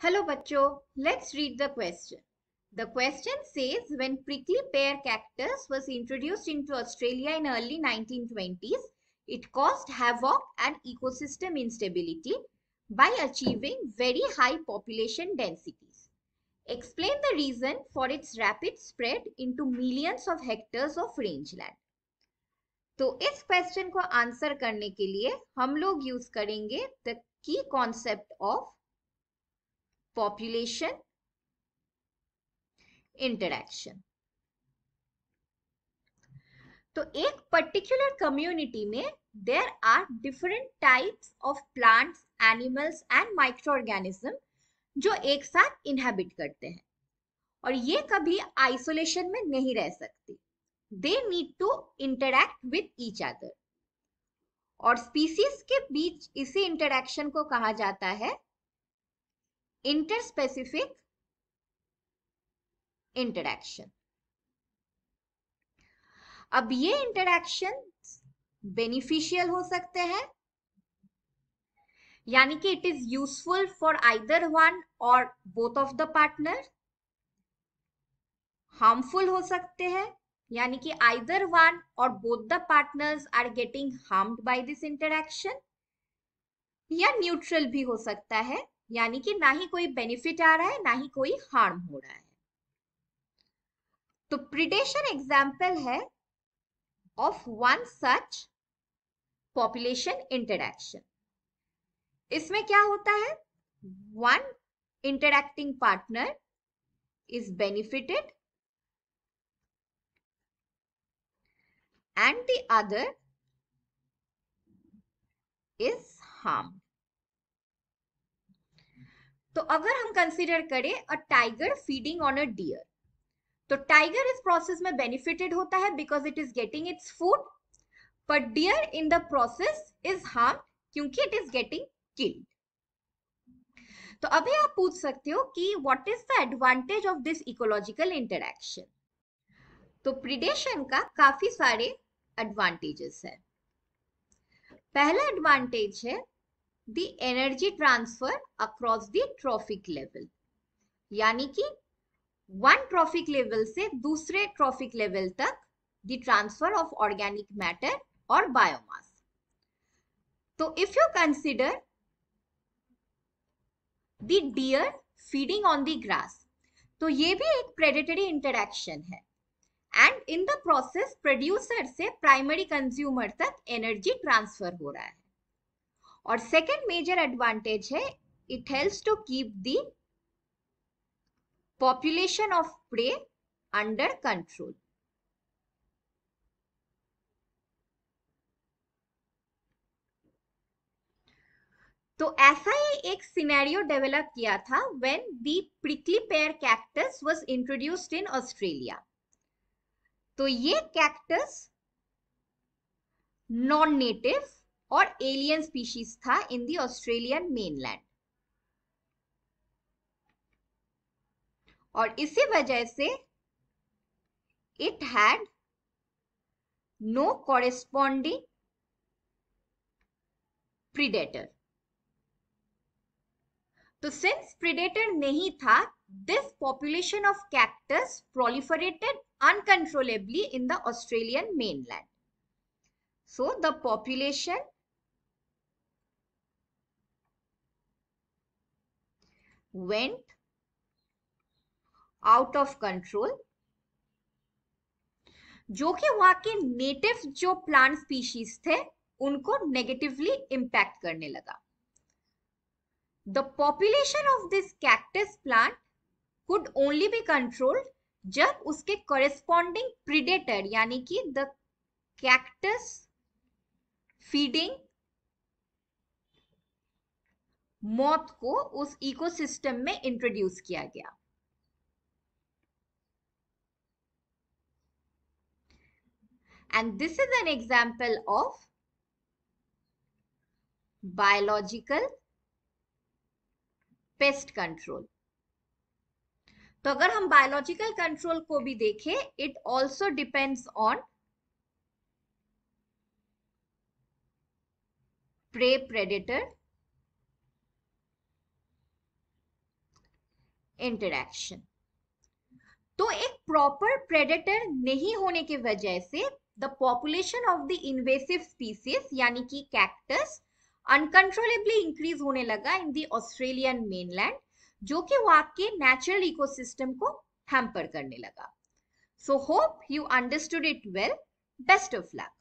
Hello bacho, let's read the question. The question says when prickly pear cactus was introduced into Australia in early 1920s, it caused havoc and ecosystem instability by achieving very high population densities. Explain the reason for its rapid spread into millions of hectares of rangeland. तो इस question को answer करने के लिए हम लोग use करेंगे the key concept of population, interaction तो एक पर्टिकुलर कम्युनिटी में there are different types of plants animals and microorganism जो एक साथ इनहेबिट करते हैं और ये कभी आइसोलेशन में नहीं रह सकती they need to interact with each other और स्पीसीज के बीच इसी इंटरेक्शन को कहा जाता है स्पेसिफिक इंटरेक्शन अब ये इंटरक्शन बेनिफिशियल हो सकते हैं यानी कि it is useful for either one or both of the partner harmful हो सकते हैं यानी कि either one or both the partners are getting harmed by this interaction या न्यूट्रल भी हो सकता है यानी कि ना ही कोई बेनिफिट आ रहा है ना ही कोई हार्म हो रहा है तो प्रिडेशन एग्जाम्पल है of one such population interaction इसमें क्या होता है one interacting partner is benefited and the other is harmed. तो अगर हम कंसिडर करें a tiger feeding on a deer तो टाइगर इस प्रोसेस में बेनिफिटेड होता है because it is getting its food पर deer in the process is harm क्योंकि इट इज गेटिंग किल्ड तो अभी आप पूछ सकते हो कि what is the advantage of this ecological interaction तो प्रिडेशन का काफी सारे एडवांटेजेस है पहला एडवांटेज है the energy transfer across the trophic level यानी कि वन ट्रॉफिक लेवल से दूसरे ट्रॉफिक लेवल तक the transfer of organic matter और बायोमास तो if you consider the deer feeding on the grass तो ये भी एक प्रेडेटरी इंटरेक्शन है and in the process producer से प्राइमरी कंज्यूमर तक एनर्जी ट्रांसफर हो रहा है और सेकेंड मेजर एडवांटेज है it help to keep the population of prey under control तो ऐसा ही एक सिनेरियो डेवलप किया था when the prickly pear cactus was introduced in Australia तो ये कैक्टस नॉन नेटिव और एलियन स्पीशीज था इन दी ऑस्ट्रेलियन मेनलैंड और इसी वजह से it had no corresponding predator तो सिंस प्रिडेटर नहीं था this population of cactus proliferated uncontrollably in the Australian mainland so the population went out of control जो कि वहां के नेटिव जो प्लांट स्पीशीज थे उनको नेगेटिवली इम्पैक्ट करने लगा the population of this cactus plant could only be controlled जब उसके करिस्पॉन्डिंग प्रिडेटर यानी कि द कैक्टस फीडिंग मौत को उस इकोसिस्टम में इंट्रोड्यूस किया गया and this is an example of biological pest control तो अगर हम बायोलॉजिकल कंट्रोल को भी देखें it also depends on prey predator interaction तो एक प्रॉपर प्रेडेटर नहीं होने के वजह से the population of the invasive species यानी कि कैक्टस अनकंट्रोलेबली इंक्रीज होने लगा इन द ऑस्ट्रेलियन मेनलैंड जो कि वो आपके नेचुरल इकोसिस्टम को हैम्पर करने लगा so hope you understood it well best of luck